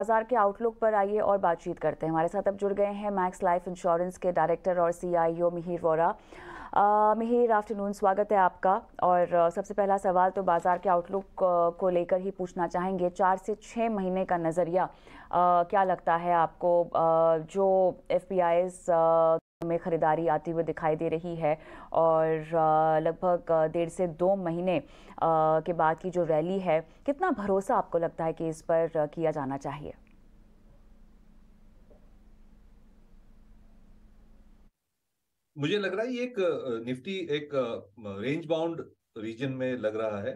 बाजार के आउटलुक पर आइए और बातचीत करते हैं हमारे साथ अब जुड़ गए हैं मैक्स लाइफ इंश्योरेंस के डायरेक्टर और सीआईओ मिहिर वोरा मिहिर आफ्टरनून स्वागत है आपका और uh, सबसे पहला सवाल तो बाजार के आउटलुक uh, को लेकर ही पूछना चाहेंगे चार से छः महीने का नज़रिया uh, क्या लगता है आपको जो एफ में ख़रीदारी आती हुई दिखाई दे रही है और लगभग डेढ़ से दो महीने के बाद की जो रैली है कितना भरोसा आपको लगता है कि इस पर किया जाना चाहिए मुझे लग रहा है ये एक निफ्टी एक रेंज बाउंड रीजन में लग रहा है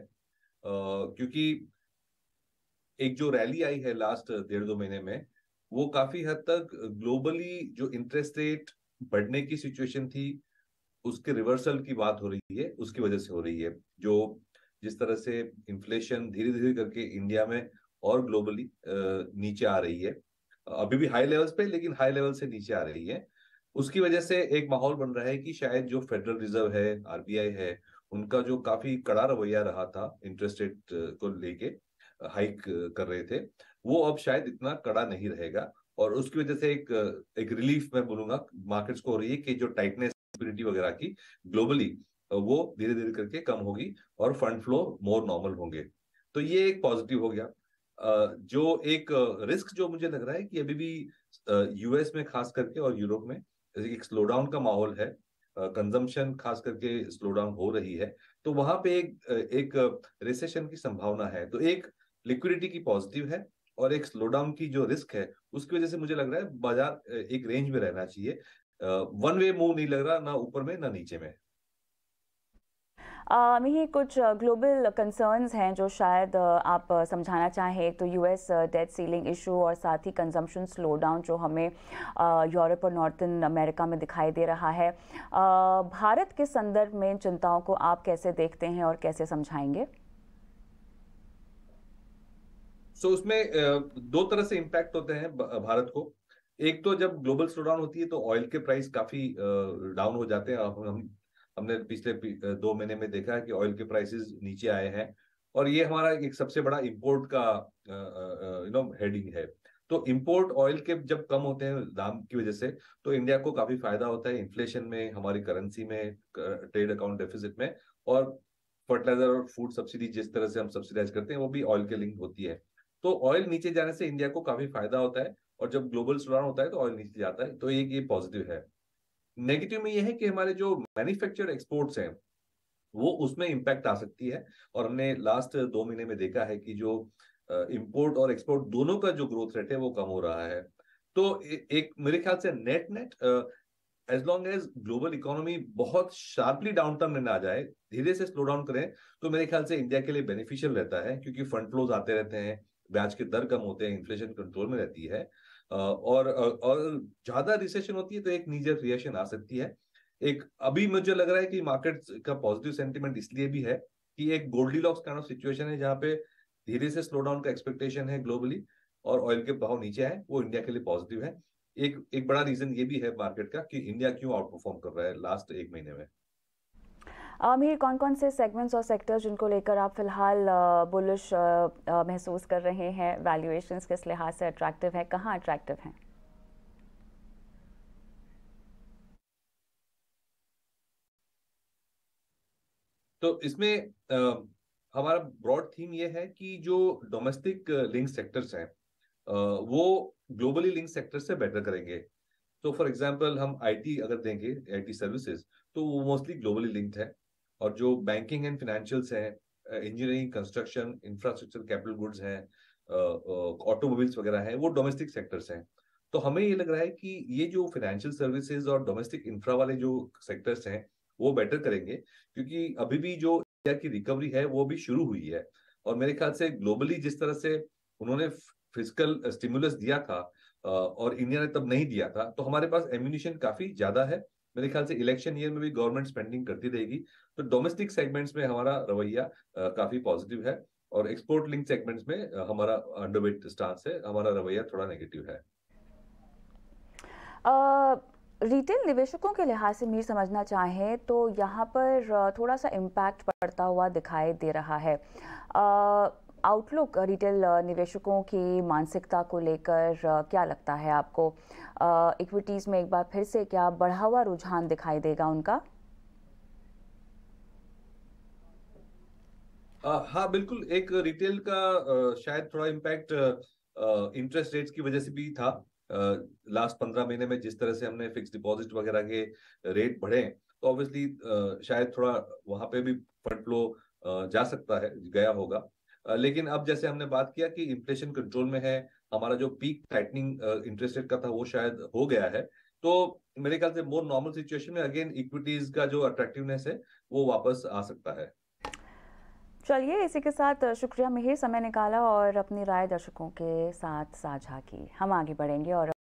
क्योंकि एक जो रैली आई है लास्ट डेढ़ दो महीने में वो काफी हद तक ग्लोबली जो इंटरेस्ट रेट बढ़ने की सिचुएशन थी उसके रिवर्सल की बात हो रही है उसकी वजह से हो रही है जो जिस तरह से इन्फ्लेशन धीरे धीरे करके इंडिया में और ग्लोबली नीचे आ रही है अभी भी हाई लेवल्स पे लेकिन हाई लेवल से नीचे आ रही है उसकी वजह से एक माहौल बन रहा है कि शायद जो फेडरल रिजर्व है आरबीआई है उनका जो काफी कड़ा रवैया रहा था इंटरेस्ट रेट को लेके हाइक uh, कर रहे थे वो अब शायद इतना कड़ा नहीं रहेगा और उसकी वजह से एक uh, एक रिलीफ मैं बोलूंगा मार्केट्स को हो रही है कि जो टाइटनेस वगैरह की ग्लोबली uh, वो धीरे धीरे करके कम होगी और फंड फ्लो मोर नॉर्मल होंगे तो ये एक पॉजिटिव हो गया जो एक रिस्क जो मुझे लग रहा है कि अभी भी यूएस में खास करके और यूरोप में एक स्लोडाउन का माहौल है कंजम्पशन खास करके स्लोडाउन हो रही है तो वहां पे एक एक रिसेशन की संभावना है तो एक लिक्विडिटी की पॉजिटिव है और एक स्लोडाउन की जो रिस्क है उसकी वजह से मुझे लग रहा है बाजार एक रेंज में रहना चाहिए वन वे मूव नहीं लग रहा ना ऊपर में ना नीचे में मिही कुछ ग्लोबल कंसर्न्स हैं जो शायद आप समझाना चाहें तो यूएस डेट सीलिंग इशू और साथ ही कंजम्पशन स्लो डाउन जो हमें यूरोप और नॉर्थन अमेरिका में दिखाई दे रहा है भारत के संदर्भ में चिंताओं को आप कैसे देखते हैं और कैसे समझाएंगे सो so, उसमें दो तरह से इम्पैक्ट होते हैं भारत को एक तो जब ग्लोबल स्लोडाउन होती है तो ऑयल के प्राइस काफी डाउन हो जाते हैं हम हमने पिछले दो महीने में देखा है कि ऑयल के प्राइसेस नीचे आए हैं और ये हमारा एक सबसे बड़ा इम्पोर्ट का यू नो हेडिंग है तो इम्पोर्ट ऑयल के जब कम होते हैं दाम की वजह से तो इंडिया को काफी फायदा होता है इन्फ्लेशन में हमारी करेंसी में ट्रेड अकाउंट डेफिसिट में और फर्टिलाइजर और फूड सब्सिडी जिस तरह से हम सब्सिडाइज करते हैं वो भी ऑयल के लिंक होती है तो ऑयल नीचे जाने से इंडिया को काफी फायदा होता है और जब ग्लोबल स्लोडाउन होता है तो ऑयल नीचे जाता है तो एक ये पॉजिटिव है नेगेटिव में ये है कि हमारे जो मैन्युफैक्चर एक्सपोर्ट्स हैं वो उसमें इम्पैक्ट आ सकती है और हमने लास्ट दो महीने में देखा है कि जो इम्पोर्ट और एक्सपोर्ट दोनों का जो ग्रोथ रेट है वो कम हो रहा है तो एक मेरे ख्याल से net net as long as global economy बहुत शार्पली डाउन टर्म में ना जाए धीरे से स्लो डाउन करें तो मेरे ख्याल से इंडिया के लिए बेनिफिशियल रहता है क्योंकि फंड फ्लोज आते रहते हैं ब्याज के दर कम होते हैं इन्फ्लेशन कंट्रोल में रहती है और और ज्यादा रिसेशन होती है तो एक नीजर रिएक्शन आ सकती है एक अभी मुझे लग रहा है कि मार्केट का पॉजिटिव सेंटिमेंट इसलिए भी है कि एक Goldilocks kind of situation है जहां पे धीरे से स्लो डाउन का एक्सपेक्टेशन है ग्लोबली और ऑयल के भाव नीचे है वो इंडिया के लिए पॉजिटिव है एक एक बड़ा रीजन ये भी है मार्केट का कि इंडिया क्यों आउट परफॉर्म कर रहा है लास्ट एक महीने में आमिर कौन कौन से सेगमेंट्स और सेक्टर्स जिनको लेकर आप फिलहाल बुलिश महसूस कर रहे हैं वैल्यूएशन किस लिहाज से अट्रैक्टिव है कहाँ अट्रैक्टिव हैं तो इसमें आ, हमारा ब्रॉड थीम ये है कि जो डोमेस्टिक लिंक सेक्टर्स हैं वो ग्लोबली लिंक सेक्टर से बेटर करेंगे तो फॉर एग्जांपल हम आईटी अगर देंगे आईटी सर्विसेज तो वो मोस्टली ग्लोबली लिंक्ड है और जो बैंकिंग एंड फाइनेंशियल्स हैं engineering construction infrastructure capital goods हैं ऑटोमोबाइल्स वगैरह हैं वो डोमेस्टिक सेक्टर्स हैं तो हमें ये लग रहा है कि ये जो फाइनेंशियल सर्विसेज और डोमेस्टिक इंफ्रा वाले जो सेक्टर्स हैं वो बेटर करेंगे क्योंकि अभी भी जो इंडिया की रिकवरी है वो भी शुरू हुई है और मेरे ख्याल से ग्लोबली जिस तरह से उन्होंने फिजिकल स्टिमुलस दिया था और इंडिया ने तब नहीं दिया था तो हमारे पास एम्यूनिशन काफी ज्यादा है मेरे ख्याल से इलेक्शन ईयर में भी गवर्नमेंट स्पेंडिंग करती रहेगी तो डोमेस्टिक सेगमेंट्स में हमारा रवैया काफी पॉजिटिव है और एक्सपोर्ट लिंक सेगमेंट्स में हमारा अंडरवेट स्टांस है हमारा रवैया थोड़ा नेगेटिव है uh... रिटेल निवेशकों के लिहाज से मीर समझना चाहें तो यहाँ पर थोड़ा सा इम्पैक्ट पड़ता हुआ दिखाई दे रहा है आउटलुक रिटेल निवेशकों की मानसिकता को लेकर क्या लगता है आपको इक्विटीज़ में एक बार फिर से क्या बढ़ा हुआ रुझान दिखाई देगा उनका हाँ बिल्कुल एक रिटेल का शायद थोड़ा इम्पैक्ट इंटरेस्ट रेट्स की वजह से भी था लास्ट पंद्रह महीने में जिस तरह से हमने फिक्स डिपॉजिट वगैरह के रेट बढ़े तो ऑब्वियसली शायद थोड़ा वहां पे भी फंड फ्लो जा सकता है गया होगा लेकिन अब जैसे हमने बात किया कि इन्फ्लेशन कंट्रोल में है हमारा जो पीक टाइटनिंग इंटरेस्ट रेट का था वो शायद हो गया है तो मेरे ख्याल से मोर नॉर्मल सिचुएशन में अगेन इक्विटीज का जो अट्रैक्टिवनेस है वो वापस आ सकता है चलिए इसी के साथ शुक्रिया मिहिर समय निकाला और अपनी राय दर्शकों के साथ साझा की हम आगे बढ़ेंगे और